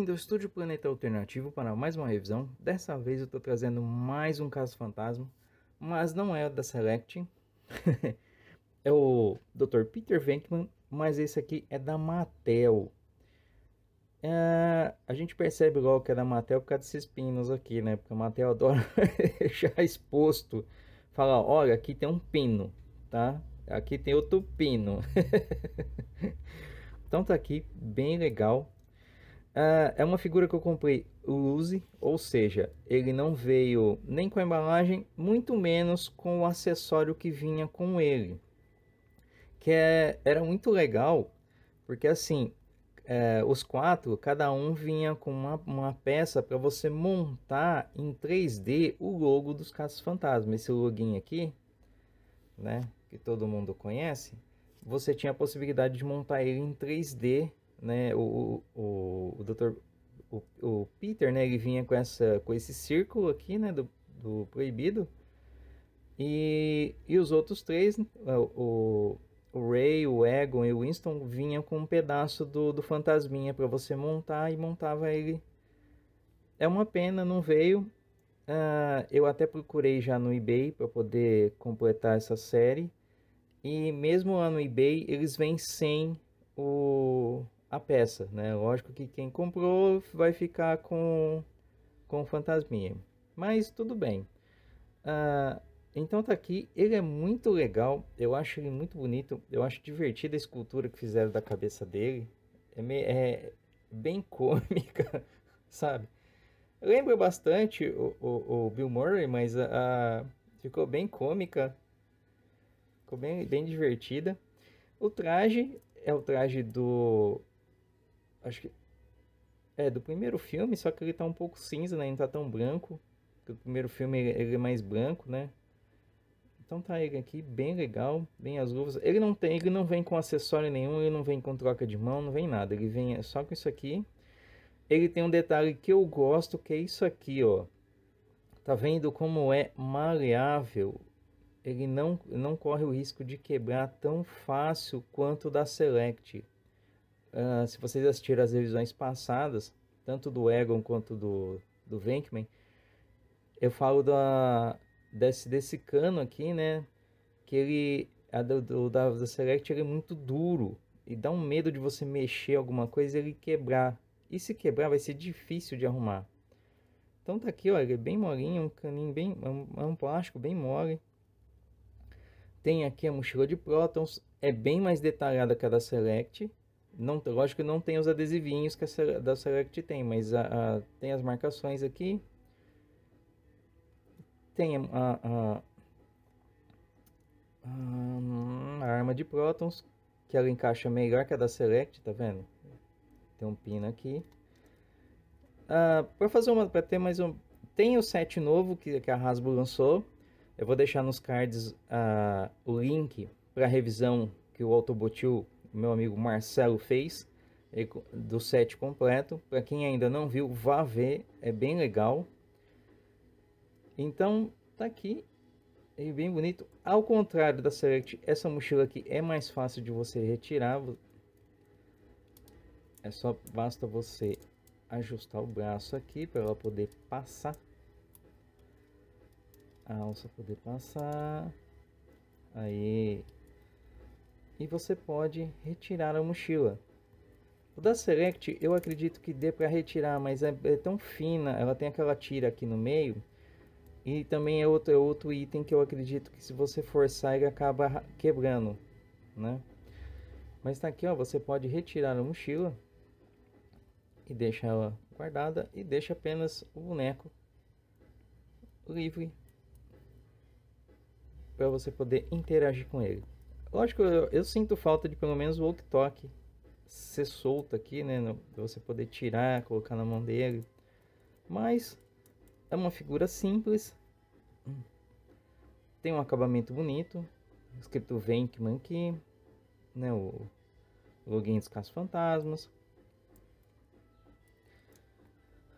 Bem-vindo ao Estúdio Planeta Alternativo para mais uma revisão. Dessa vez eu estou trazendo mais um caso fantasma, mas não é da Select. é o Dr. Peter Venkman, mas esse aqui é da Mattel. É, a gente percebe logo que é da Mattel por causa desses pinos aqui, né? Porque a Mattel adora deixar exposto. Fala, olha, aqui tem um pino, tá? Aqui tem outro pino. então tá aqui, bem legal. Ah, é uma figura que eu comprei loose, ou seja, ele não veio nem com a embalagem, muito menos com o acessório que vinha com ele. Que é, era muito legal, porque assim, é, os quatro, cada um vinha com uma, uma peça para você montar em 3D o logo dos Casos Fantasma. Esse login aqui, né, que todo mundo conhece, você tinha a possibilidade de montar ele em 3D né, o, o, o doutor O, o, Peter, né, ele vinha com, essa, com esse círculo aqui, né, do, do proibido, e, e os outros três, né, o, o Ray, o Egon e o Winston, vinham com um pedaço do, do fantasminha para você montar e montava ele. É uma pena, não veio. Uh, eu até procurei já no eBay para poder completar essa série. E mesmo lá no eBay, eles vêm sem o, a peça, né? Lógico que quem comprou vai ficar com com fantasminha, mas tudo bem. Uh, então tá aqui, ele é muito legal, eu acho ele muito bonito, eu acho divertida a escultura que fizeram da cabeça dele, é, é bem cômica, sabe? Lembra bastante o, o, o, Bill Murray, mas a, a, ficou bem cômica, ficou bem, bem divertida. O traje é o traje do Acho que. É, do primeiro filme, só que ele tá um pouco cinza, né? Ele não tá tão branco. Porque o primeiro filme ele é mais branco, né? Então tá ele aqui, bem legal, bem as luvas. Ele não tem, ele não vem com acessório nenhum, ele não vem com troca de mão, não vem nada. Ele vem só com isso aqui. Ele tem um detalhe que eu gosto, que é isso aqui, ó. Tá vendo como é maleável? Ele não, não corre o risco de quebrar tão fácil quanto o da Select. Uh, se vocês assistiram as revisões passadas, tanto do Egon quanto do, do Venkman, eu falo da, desse, desse cano aqui, né? Que ele, a do, do, da, da Select, ele é muito duro e dá um medo de você mexer alguma coisa e ele quebrar. E se quebrar, vai ser difícil de arrumar. Então tá aqui, olha, é bem molinho, é um caninho bem, é, é um plástico bem mole. Tem aqui a mochila de prótons, é bem mais detalhada que a da Select, não, lógico que não tem os adesivinhos que a da Select tem, mas a, a, tem as marcações aqui. Tem a, a, arma de prótons, que ela encaixa melhor que a da Select, tá vendo? Tem um pino aqui. Ah, para fazer uma, para ter mais um, tem o set novo que, que a Hasbro lançou. Eu vou deixar nos cards ah, o link para a revisão que o Autobotil meu amigo Marcelo fez, do set completo. Para quem ainda não viu, vá ver, é bem legal. Então, tá aqui, e é bem bonito. Ao contrário da Select, essa mochila aqui é mais fácil de você retirar. É só, basta você ajustar o braço aqui para ela poder passar. A alça poder passar. Aí, e você pode retirar a mochila. O da Select eu acredito que dê para retirar, mas é, é, tão fina, ela tem aquela tira aqui no meio. E também é outro, é outro item que eu acredito que se você forçar ele acaba quebrando, né? Mas tá aqui, ó, você pode retirar a mochila e deixar ela guardada e deixa apenas o boneco livre para você poder interagir com ele. Lógico, eu, eu, sinto falta de pelo menos o outro toque ser solto aqui, né? No, você poder tirar, colocar na mão dele. Mas é uma figura simples. Tem um acabamento bonito. Escrito Venkman aqui. Né? O, o login dos casos fantasmas.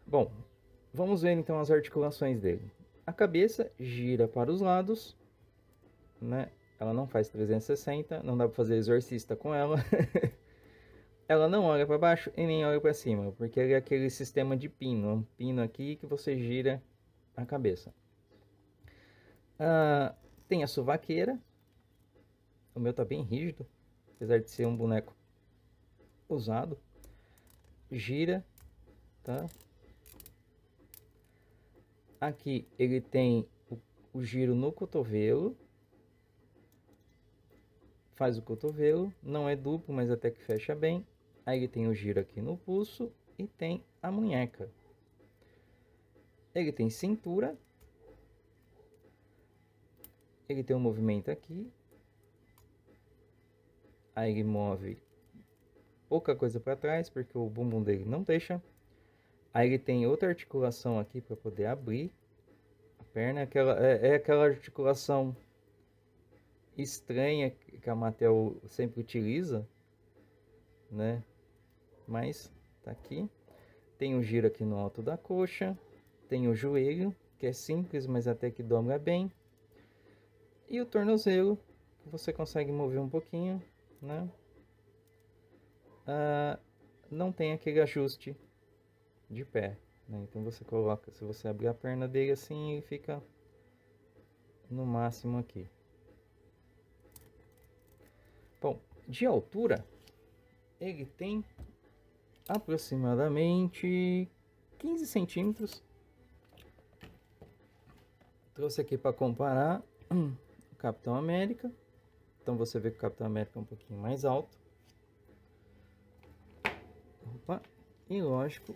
Bom, vamos ver então as articulações dele. A cabeça gira para os lados, né? ela não faz 360, não dá para fazer exorcista com ela. ela não olha para baixo e nem olha para cima, porque é aquele sistema de pino, um pino aqui que você gira a cabeça. Ah, tem a suvaqueira, o meu tá bem rígido, apesar de ser um boneco usado. Gira, tá? Aqui ele tem o, o giro no cotovelo, faz o cotovelo, não é duplo, mas até que fecha bem. Aí ele tem o giro aqui no pulso e tem a munheca. Ele tem cintura. Ele tem um movimento aqui. Aí ele move pouca coisa para trás, porque o bumbum dele não deixa. Aí ele tem outra articulação aqui para poder abrir a perna. Aquela, é, é aquela articulação estranha que a Mattel sempre utiliza, né? Mas tá aqui. Tem o giro aqui no alto da coxa, tem o joelho, que é simples, mas até que dobra bem. E o tornozelo, que você consegue mover um pouquinho, né? Ah, não tem aquele ajuste de pé, né? Então você coloca, se você abrir a perna dele assim, ele fica no máximo aqui. de altura, ele tem aproximadamente 15 centímetros. Trouxe aqui para comparar hum, o Capitão América. Então você vê que o Capitão América é um pouquinho mais alto. Opa. E lógico,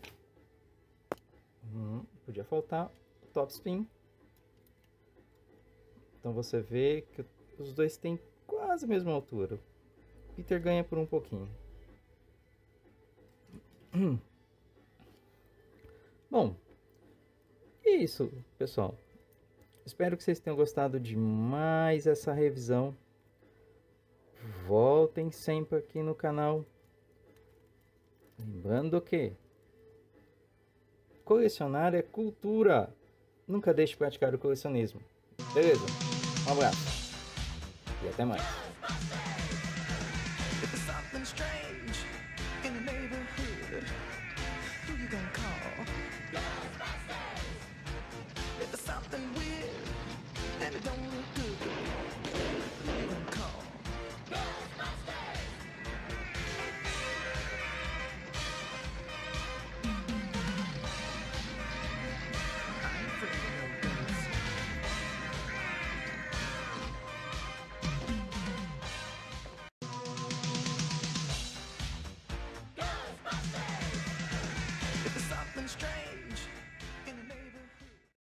hum, podia faltar o Top Spin. Então você vê que os dois têm quase a mesma altura. Peter ganha por um pouquinho. Bom, é isso, pessoal. Espero que vocês tenham gostado de mais essa revisão. Voltem sempre aqui no canal. Lembrando que colecionar é cultura. Nunca deixe de praticar o colecionismo. Beleza? Um abraço e até mais. don't look good.